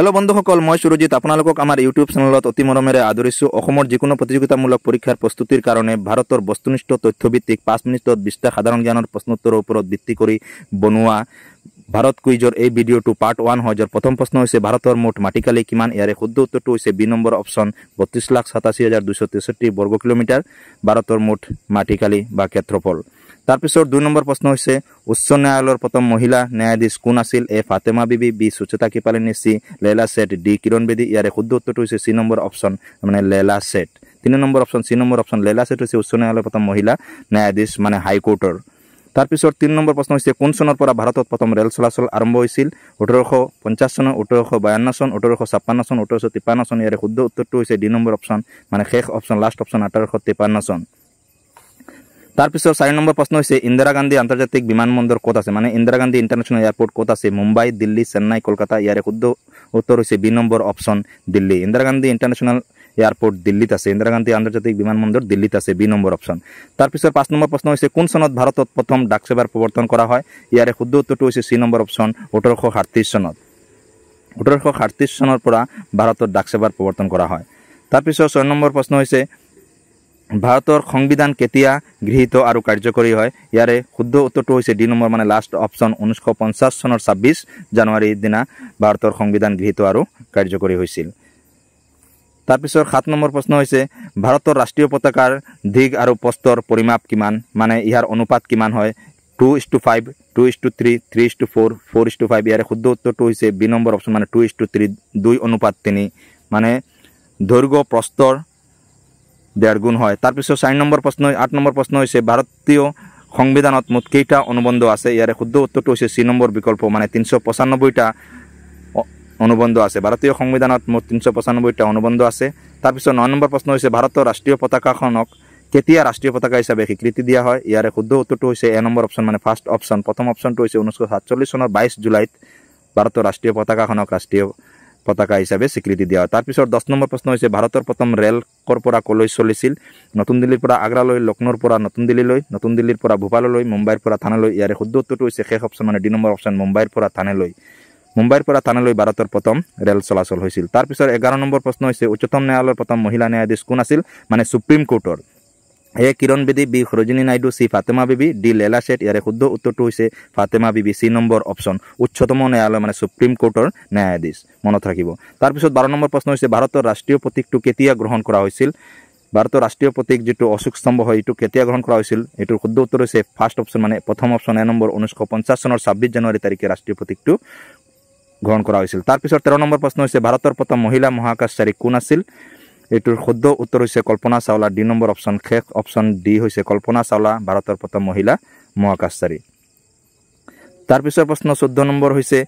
hello' বন্ধুসকল মই সুৰজিৎ আপোনালোকক আমাৰ ইউটিউব চেনেলত অতি মৰমেৰে আদৰিছোঁ অসমৰ যিকোনো প্ৰতিযোগিতামূলক পৰীক্ষাৰ প্ৰস্তুতিৰ কাৰণে ভাৰতৰ বস্তুনিষ্ঠ তথ্যভিত্তিক পাঁচ মিনিটত বিশটা সাধাৰণ জ্ঞানৰ প্ৰশ্নোত্তৰৰ ওপৰত ভিত্তি কৰি বনোৱা ভারত কুইজৰ এই ভিডিঅ'টো পাৰ্ট ওৱান হয় য'ৰ প্ৰথম প্ৰশ্ন হৈছে ভাৰতৰ মুঠ মাটিকালি কিমান ইয়াৰে শুদ্ধ উত্তৰটো হৈছে বি নম্বৰ অপশ্যন বত্ৰিছ লাখ সাতাশী হাজাৰ দুশো তেষষ্ঠি বৰ্গ কিলোমিটাৰ ভাৰতৰ মুঠ মাটিকালি বা ক্ষেত্রফল তাৰপিছত দুই নম্বৰ প্ৰশ্ন হৈছে উচ্চ ন্যায়ালয়ৰ প্ৰথম মহিলা ন্যায়াধীশ কোন আছিল A Fatima Bibi B Sucheta Kripalani C Leila Seth D Kiran Bedi ইয়াৰে শুদ্ধ উত্তৰটো হৈছে চি নম্বৰ অপশ্যন মানে লেলা ছেট তিনি নম্বৰ অপশ্যন C number option Leila Seth হৈছে উচ্চ ন্যায়ালয়ৰ প্ৰথম মহিলা ন্যায়াধীশ মানে হাইকোর্টের তাৰপিছত তিনি নম্বৰ প্ৰশ্ন হৈছে কোন চনৰ পৰা ভাৰতত প্ৰথম ৰেল চলাচল আৰম্ভ হৈছিল ওঠৰশ পঞ্চাছ চন ওঠৰশ বায়ান্ন চন ওঠৰশ ছাপ্পন্ন চন ওঠৰশ তিপ্পান্ন চন ইয়াৰে শুদ্ধ উত্তৰটো হৈছে দুই নম্বৰ অপশ্যন মানে শেষ অপশ্যন লাষ্ট অপশ্যন আঠৰশ তিপ্পান্ন চন তাৰপিছত চাৰি নম্বৰ প্ৰশ্ন হৈছে ইন্দিৰা গান্ধী আন্তৰ্জাতিক বিমানবন্দৰ ক'ত আছে মানে ইন্দিৰা গান্ধী ইণ্টাৰনেশ্যনেল এয়াৰপৰ্ট ক'ত আছে মুম্বাই দিল্লী চেন্নাই কলকাতা ইয়াৰে শুদ্ধ উত্তৰ হৈছে B number option Delhi Indira Gandhi international airport দিল্লীত আছে ইন্দিৰা গান্ধী আন্তৰ্জাতিক বিমানবন্দৰ দিল্লীত আছে বি নম্বৰ অপশ্যন তাৰপিছত পাঁচ নম্বৰ প্ৰশ্ন হৈছে কোন চনত ভাৰতত প্ৰথম ডাক সেৱাৰ প্ৰৱৰ্তন কৰা হয় ইয়াৰে শুদ্ধ উত্তৰটো হৈছে চি নম্বৰ অপশ্যন ওঠৰশ সাতত্ৰিছ চনত ওঠৰশ সাতত্ৰিছ চনৰ পৰা ভাৰতত ডাক সেৱাৰ প্ৰৱৰ্তন কৰা হয় তাৰপিছত ছয় নম্বৰ প্ৰশ্ন হৈছে ভাৰতৰ সংবিধান কেতিয়া গৃহীত আৰু কাৰ্যকৰী হয় ইয়াৰে শুদ্ধ উত্তৰটো হৈছে ডি নম্বৰ মানে লাষ্ট অপশ্যন ঊনৈছশ পঞ্চাছ চনৰ ছাব্বিছ জানুৱাৰীৰ দিনা ভাৰতৰ সংবিধান গৃহীত আৰু কাৰ্যকৰী হৈছিল তাৰপিছৰ সাত নম্বৰ প্ৰশ্ন হৈছে ভাৰতৰ ৰাষ্ট্ৰীয় পতাকাৰ দিগ আৰু পষ্টৰ পৰিমাপ কিমান মানে ইয়াৰ অনুপাত কিমান হয় two is two five two is two three three is two four four is two five ইয়াৰে শুদ্ধ উত্তৰটো হৈছে বি নম্বৰ অপশ্যন মানে টু ইজ টু থ্ৰী দুই অনুপাত তিনি মানে দৈৰ্ঘ্য প্ৰস্তৰ ডেৰ গুণ হয় তাৰপিছত চাৰি নম্বৰ প্ৰশ্ন আঠ নম্বৰ প্ৰশ্ন হৈছে ভাৰতীয় সংবিধানত মুঠ কেইটা অনুবন্ধ আছে ইয়াৰে শুদ্ধ উত্তৰটো হৈছে চি নম্বৰ বিকল্প মানে তিনিশ পঁচানব্বৈটা অনুবন্ধ আছে ভাৰতীয় সংবিধানত মোৰ তিনিশ পঁচানব্বৈটা অনুবন্ধ আছে তাৰপিছত ন নম্বৰ প্ৰশ্ন হৈছে ভাৰতৰ ৰাষ্ট্ৰীয় পতাকাখনক কেতিয়া ৰাষ্ট্ৰীয় পতাকা হিচাপে স্বীকৃতি দিয়া হয় ইয়াৰে শুদ্ধ উত্তৰটো হৈছে এ নম্বৰ অপশ্যন মানে ফাৰ্ষ্ট অপশ্যন প্ৰথম অপশ্যনটো হৈছে ঊনৈছশ সাতচল্লিছ চনৰ বাইছ জুলাইত ভাৰতৰ ৰাষ্ট্ৰীয় পতাকাখনক ৰাষ্ট্ৰীয় পতাকা হিচাপে স্বীকৃতি দিয়া হয় তাৰপিছত দহ নম্বৰ প্ৰশ্ন হৈছে ভাৰতৰ প্ৰথম ৰেল ক'ৰ পৰা কলৈ চলিছিল নতুন দিল্লীৰ পৰা আগ্ৰালৈ লক্ষ্ণৌৰ পৰা নতুন দিল্লীলৈ নতুন দিল্লীৰ পৰা ভূপাললৈ মুম্বাইৰ পৰা থানালৈ ইয়াৰে শুদ্ধ উত্তৰটো হৈছে শেষ অপশ্যন মানে ডি নম্বৰ অপশ্যন মুম্বাইৰ পৰা থানালৈ মুম্বাইৰ পৰা থানালৈ ভাৰতৰ প্ৰথম ৰেল চলাচল হৈছিল তাৰপিছত এঘাৰ নম্বৰ প্ৰশ্ন হৈছে উচ্চতম ন্যায়ালয়ৰ প্ৰথম মহিলা ন্যায়াধীশ কোন আছিল মানে supreme কোৰ্টৰ A Kiran Bedi B Sarojini Naidu C Fatima Beevi D Leila Seth ইয়াৰে শুদ্ধ উত্তৰটো হৈছে Fatima Beevi C number option উচ্চতম ন্যায়ালয় মানে সুপ্ৰিম কোৰ্টৰ ন্যায়াধীশ মনত ৰাখিব তাৰপিছত বাৰ নম্বৰ প্ৰশ্ন হৈছে ভাৰতৰ ৰাষ্ট্ৰীয় প্ৰতীকটো কেতিয়া গ্ৰহণ কৰা হৈছিল ভাৰতৰ ৰাষ্ট্ৰীয় প্ৰতীক যিটো অশোক স্তম্ভ হয় এইটো কেতিয়া গ্ৰহণ কৰা হৈছিল এইটোৰ শুদ্ধ উত্তৰ হৈছে ফাৰ্ষ্ট অপশ্যন মানে প্ৰথম অপশ্যন এ নম্বৰ ঊনৈছশ পঞ্চাছ চনৰ ছাব্বিছ জানুৱাৰী তাৰিখে ৰাষ্ট্ৰীয় প্ৰতীকটো গ্ৰহণ কৰা হৈছিল তাৰপিছত তেৰ নম্বৰ প্ৰশ্ন হৈছে ভাৰতৰ প্ৰথম মহিলা মহাকাশচাৰী কোন আছিল এইটোৰ শুদ্ধ উত্তৰ হৈছে কল্পনা চাওলা দুই নম্বৰ অপশ্যন শেষ অপশ্যন ডি হৈছে কল্পনা চাওলা ভাৰতৰ প্ৰথম মহিলা মহাকাশচাৰী তাৰপিছৰ প্ৰশ্ন চৈধ্য নম্বৰ হৈছে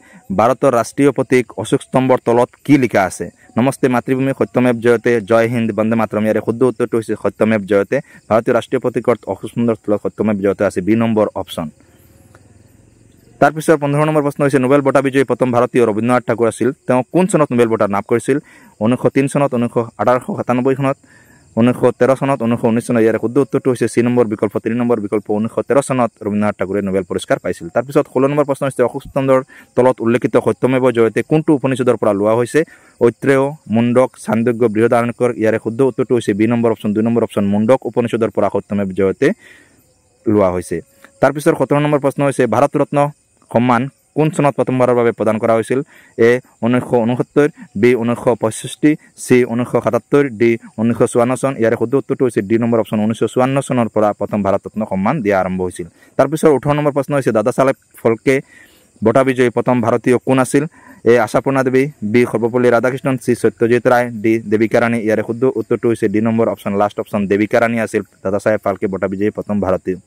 ভাৰতৰ ৰাষ্ট্ৰীয় প্ৰতীক অশোক স্তম্ভৰ তলত কি লিখা আছে নমস্তে মাতৃভূমি সত্যমেৱ জয়তে জয় হিন্দ বন্দে মাতৰম ইয়াৰে শুদ্ধ উত্তৰটো হৈছে সত্যমেৱ জয়তে ভাৰতীয় ৰাষ্ট্ৰীয় প্ৰতীকৰ অশোক স্তম্ভৰ তলত সত্যমেৱ জয়তে আছে বি নম্বৰ অপশ্যন তাৰ পিছৰ পোন্ধৰ নম্বৰ প্ৰশ্ন হৈছে নোবেল বঁটা বিজয়ী প্ৰথম ভাৰতীয় ৰবীন্দ্ৰনাথ ঠাকুৰ আছিল তেওঁ কোন চনত নোবেল বঁটা লাভ কৰিছিল ঊনৈছশ তিনি চনত ঊনৈছশ আঠাৰশ সাতানব্বৈ চনত ঊনৈছশ তেৰ চনত ঊনৈছশ ঊনৈছ চনত ইয়াৰ শুদ্ধ উত্তৰটো হৈছে চি নম্বৰ বিকল্প তিনি নম্বৰ বিকল্প ঊনৈছশ তেৰ চনত ৰবীন্দ্ৰনাথ ঠাকুৰে নোবেল পুৰস্কাৰ পাইছিল তাৰপিছত ষোল্ল নম্বৰ প্ৰশ্ন হৈছে অশোকচন্দ্ৰৰ তলত উল্লেখিত সত্যমেৱ জয়তে কোনটো উপনিষদৰ পৰা লোৱা হৈছে ঐত্ৰেয় মুণ্ডক চান্দগ্য বৃহদাৰণকৰ ইয়াৰে শুদ্ধ উত্তৰটো হৈছে বি নম্বৰ অপশ্যন দুই নম্বৰ অপশ্যন মুণ্ডক উপনিষদৰ পৰা সত্যমেৱ জয়তে লোৱা হৈছে তাৰপিছত সোতৰ নম্বৰ প্ৰশ্ন হৈছে ভাৰত ৰত্ন সন্মান কোন চনত প্ৰথমবাৰৰ বাবে প্ৰদান কৰা হৈছিল এ ঊনৈছশ ঊনসত্তৰ বি ঊনৈছশ পঁয়ষষ্ঠি চি ঊনৈছশ সাতাত্তৰ ডি ঊনৈছশ চৌৱন্ন চন ইয়াৰে শুদ্ধ উত্তৰটো হৈছে ডি নম্বৰ অপশ্যন ঊনৈছশ চৌৱন্ন চনৰ পৰা প্ৰথম ভাৰতৰত্ন সন্মান দিয়া আৰম্ভ হৈছিল তাৰপিছত ওঠৰ নম্বৰ প্ৰশ্ন হৈছে দাদা চাহেব ফলকে বঁটা বিজয়ী প্ৰথম ভাৰতীয় কোন আছিল A Ashapurna Devi B Sarvepalli Radhakrishnan C Satyajit Ray D Devika Rani ইয়াৰে শুদ্ধ উত্তৰটো হৈছে D number option last option Devika Rani আছিল দাদা চাহেব ফালকে বঁটা বিজয়ী প্ৰথম ভাৰতীয়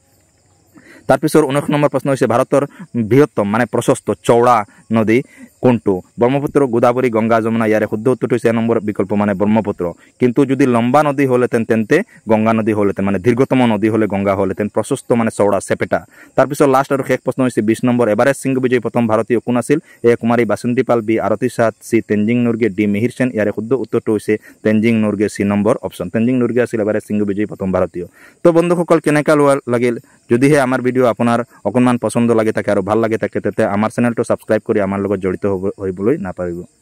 তাৰপিছৰ ঊনৈশ নম্বৰ প্ৰশ্ন হৈছে ভাৰতৰ বৃহত্তম মানে প্ৰশস্ত চৌৰা নদী কোনটো ব্ৰহ্মপুত্ৰ গোদাৱৰী গংগা যমুনা ইয়াৰে শুদ্ধ উত্তৰটো হৈছে এক নম্বৰ বিকল্প মানে ব্ৰহ্মপুত্ৰ কিন্তু যদি লম্বা নদী হ'লহেঁতেন তেন্তে গংগা নদী হ'লহেঁতেন মানে দীৰ্ঘতম নদী হ'লে গংগা হ'লহেঁতেন প্ৰশস্ত মানে চৌৰা চেপেটা তাৰপিছত লাষ্ট আৰু শেষ প্ৰশ্ন হৈছে বিছ নম্বৰ এভাৰেষ্ট সিং বিজয় প্ৰথম ভাৰতীয় কোন আছিল এ কুমাৰী বাসন্তী পাল বি আৰতী চাদ চি তেনজিং নুৰ্গে ডি মিহিৰ চেন ইয়াৰে শুদ্ধ উত্তৰটো হৈছে Tenzing Norgay C number option Tenzing Norgay আছিল এভাৰেষ্ট সিং বিজয় প্ৰথম ভাৰতীয় তো বন্ধুসকল কেনেকুৱা লোৱা লাগিল যদিহে আমাৰ ভিডিঅ' আপোনাৰ অকণমান পচন্দ লাগি থাকে আৰু ভাল লাগি থাকে তেতিয়া আমাৰ চেনেলটো ছাবস্ক্ৰাইব কৰি আমাৰ লগত জড়িত হ'ব হ'বলৈ নাপাৰিব